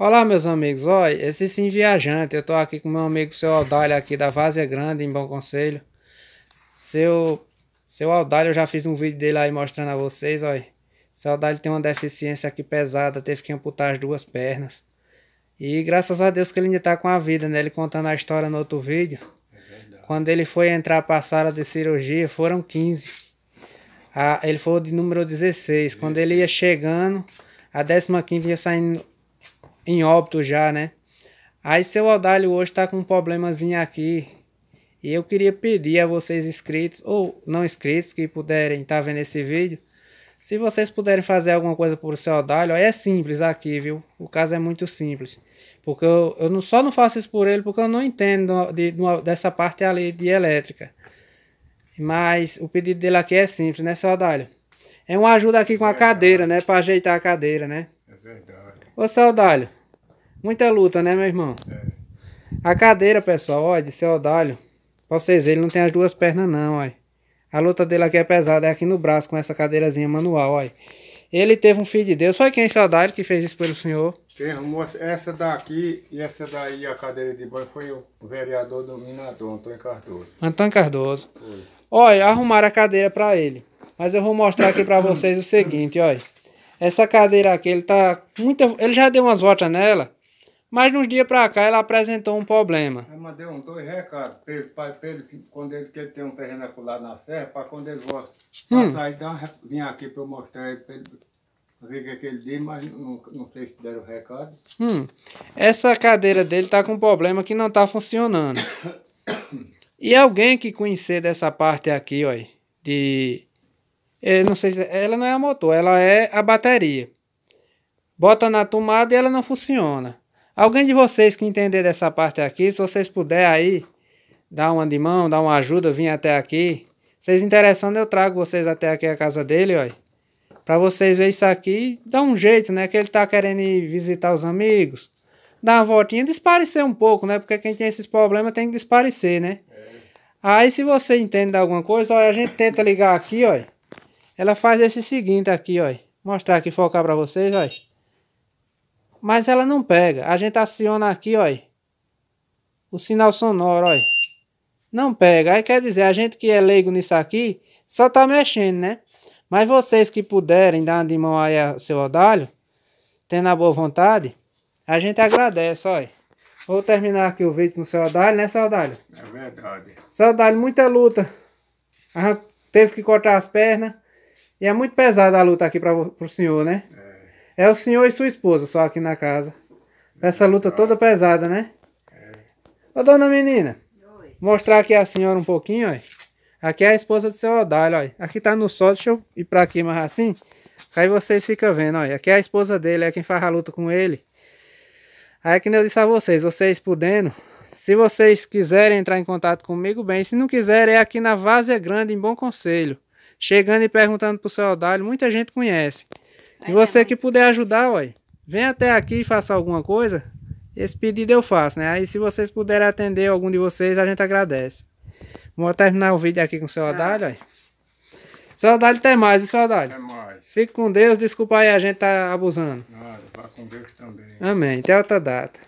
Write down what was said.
Olá, meus amigos. oi. esse sim viajante. Eu tô aqui com meu amigo seu Aldalho aqui da Vazia Grande, em Bom Conselho. Seu, seu Aldalho, eu já fiz um vídeo dele aí mostrando a vocês, olha. Seu Aldalho tem uma deficiência aqui pesada, teve que amputar as duas pernas. E graças a Deus que ele ainda tá com a vida, né? Ele contando a história no outro vídeo. É Quando ele foi entrar pra a sala de cirurgia, foram 15. Ah, ele foi de número 16. Quando ele ia chegando... A 15 ia saindo em óbito já, né? Aí seu Odalho hoje tá com um problemazinho aqui. E eu queria pedir a vocês inscritos ou não inscritos que puderem estar tá vendo esse vídeo. Se vocês puderem fazer alguma coisa por seu Odalho, é simples aqui, viu? O caso é muito simples. Porque eu, eu não, só não faço isso por ele porque eu não entendo de, de, dessa parte ali de elétrica. Mas o pedido dele aqui é simples, né, seu Odalho? É uma ajuda aqui com a cadeira, né? Para ajeitar a cadeira, né? É verdade. Ô, seu Odalho, Muita luta, né, meu irmão? É. A cadeira, pessoal, ó, de seu Odalho. Pra vocês verem, ele não tem as duas pernas, não, ó. A luta dele aqui é pesada, é aqui no braço, com essa cadeirazinha manual, ó. Ele teve um filho de Deus. Foi quem, seu Odalho, que fez isso pelo senhor? Quem arrumou essa daqui e essa daí, a cadeira de banho, foi o vereador dominador, Antônio Cardoso. Antônio Cardoso. Foi. Olha, arrumaram a cadeira pra ele. Mas eu vou mostrar aqui pra vocês o seguinte, ó. Essa cadeira aqui, ele tá... Muita... Ele já deu umas voltas nela. Mas nos dias para cá ela apresentou um problema. Eu mandei um dois recados para ele, pra ele que, quando ele, que ele tem um terreno acolado na serra, para quando ele volta hum. sair, dá, vim aqui para eu mostrar ele, pra ele ver o que, é que ele diz, mas não, não sei se deram o recado. Hum. Essa cadeira dele está com um problema que não está funcionando. e alguém que conhecer dessa parte aqui, ó, de... Eu é, não sei se... Ela não é a motor, ela é a bateria. Bota na tomada e ela não funciona. Alguém de vocês que entender dessa parte aqui, se vocês puderem aí dar uma de mão, dar uma ajuda, vir até aqui. Vocês interessando, eu trago vocês até aqui a casa dele, ó. Para vocês verem isso aqui, dá um jeito, né? Que ele tá querendo ir visitar os amigos, dar uma voltinha, desaparecer um pouco, né? Porque quem tem esses problemas tem que desaparecer, né? É. Aí se você entende alguma coisa, ó, a gente tenta ligar aqui, ó. Ela faz esse seguinte aqui, ó. Mostrar aqui, focar para vocês, olha. Mas ela não pega. A gente aciona aqui, ó. O sinal sonoro, ó. Não pega. Aí quer dizer, a gente que é leigo nisso aqui, só tá mexendo, né? Mas vocês que puderem dar de mão aí a seu odalho, tendo a boa vontade, a gente agradece, ó. Vou terminar aqui o vídeo com o seu odalho, né, seu É verdade. Seu muita luta. A teve que cortar as pernas. E é muito pesada a luta aqui para o senhor, né? É. É o senhor e sua esposa só aqui na casa. Essa luta toda pesada, né? Ô, dona menina. Mostrar aqui a senhora um pouquinho, ó. Aqui é a esposa do seu Odalho, ó. Aqui tá no sol, deixa eu ir pra aqui mais assim. Aí vocês ficam vendo, ó. Aqui é a esposa dele, é quem faz a luta com ele. Aí é que eu disse a vocês, vocês podendo, se vocês quiserem entrar em contato comigo, bem. Se não quiserem, é aqui na Vazia Grande, em Bom Conselho. Chegando e perguntando pro seu Odalho, muita gente conhece. E você que puder ajudar, olha, vem até aqui e faça alguma coisa. Esse pedido eu faço, né? Aí se vocês puderem atender algum de vocês, a gente agradece. Vou terminar o vídeo aqui com o seu Adalho, olha. Seu Adalho até mais, viu, seu Adalho? mais. Fique com Deus, desculpa aí a gente tá abusando. Nada, vá com Deus também. Amém, até outra data.